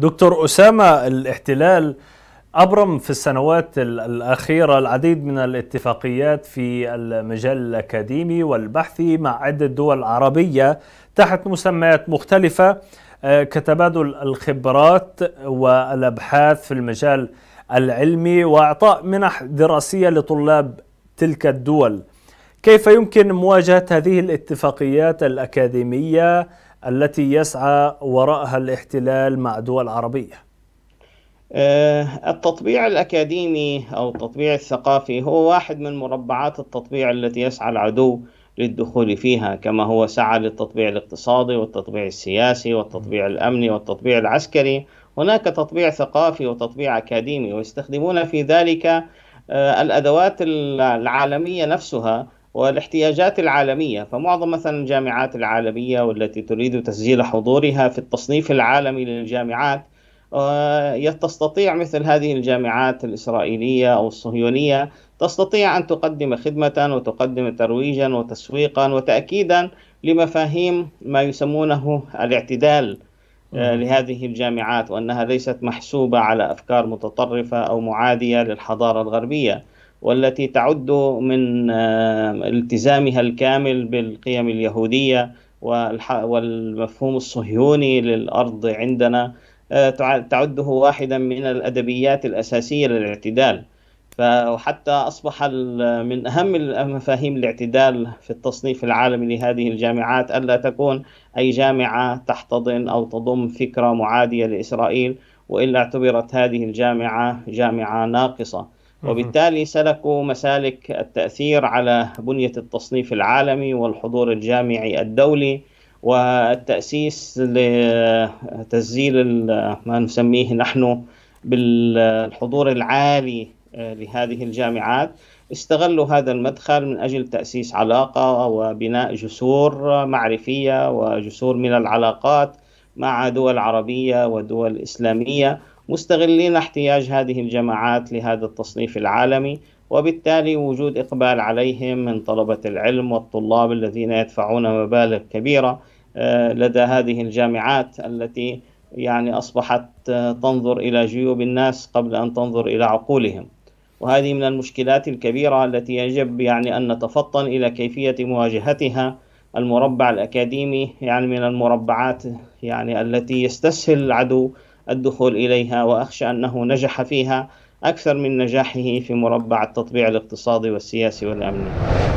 دكتور أسامة الاحتلال أبرم في السنوات الأخيرة العديد من الاتفاقيات في المجال الأكاديمي والبحثي مع عدة دول عربية تحت مسميات مختلفة آه، كتبادل الخبرات والأبحاث في المجال العلمي وإعطاء منح دراسية لطلاب تلك الدول كيف يمكن مواجهة هذه الاتفاقيات الأكاديمية التي يسعى وراءها الاحتلال مع دول عربيه آه، التطبيع الأكاديمي أو التطبيع الثقافي هو واحد من مربعات التطبيع التي يسعى العدو للدخول فيها كما هو سعى للتطبيع الاقتصادي والتطبيع السياسي والتطبيع الأمني والتطبيع العسكري هناك تطبيع ثقافي وتطبيع أكاديمي ويستخدمون في ذلك آه، الأدوات العالمية نفسها والاحتياجات العالمية فمعظم مثلا الجامعات العالمية والتي تريد تسجيل حضورها في التصنيف العالمي للجامعات آه، تستطيع مثل هذه الجامعات الإسرائيلية أو الصهيونية تستطيع أن تقدم خدمة وتقدم ترويجا وتسويقا وتأكيدا لمفاهيم ما يسمونه الاعتدال آه، لهذه الجامعات وأنها ليست محسوبة على أفكار متطرفة أو معادية للحضارة الغربية والتي تعد من آه، التزامها الكامل بالقيم اليهوديه والمفهوم الصهيوني للارض عندنا آه، تعده واحدا من الادبيات الاساسيه للاعتدال فحتى اصبح من اهم مفاهيم الاعتدال في التصنيف العالمي لهذه الجامعات الا تكون اي جامعه تحتضن او تضم فكره معاديه لاسرائيل والا اعتبرت هذه الجامعه جامعه ناقصه وبالتالي سلكوا مسالك التأثير على بنية التصنيف العالمي والحضور الجامعي الدولي والتأسيس لتسجيل ما نسميه نحن بالحضور العالي آه، لهذه الجامعات استغلوا هذا المدخل من أجل تأسيس علاقة وبناء جسور معرفية وجسور من العلاقات مع دول عربية ودول إسلامية مستغلين احتياج هذه الجماعات لهذا التصنيف العالمي وبالتالي وجود إقبال عليهم من طلبة العلم والطلاب الذين يدفعون مبالغ كبيرة آه، لدى هذه الجامعات التي يعني أصبحت آه، تنظر إلى جيوب الناس قبل أن تنظر إلى عقولهم وهذه من المشكلات الكبيرة التي يجب يعني أن نتفطن إلى كيفية مواجهتها المربع الأكاديمي يعني من المربعات يعني التي يستسهل العدو الدخول إليها وأخشى أنه نجح فيها أكثر من نجاحه في مربع التطبيع الاقتصادي والسياسي والأمني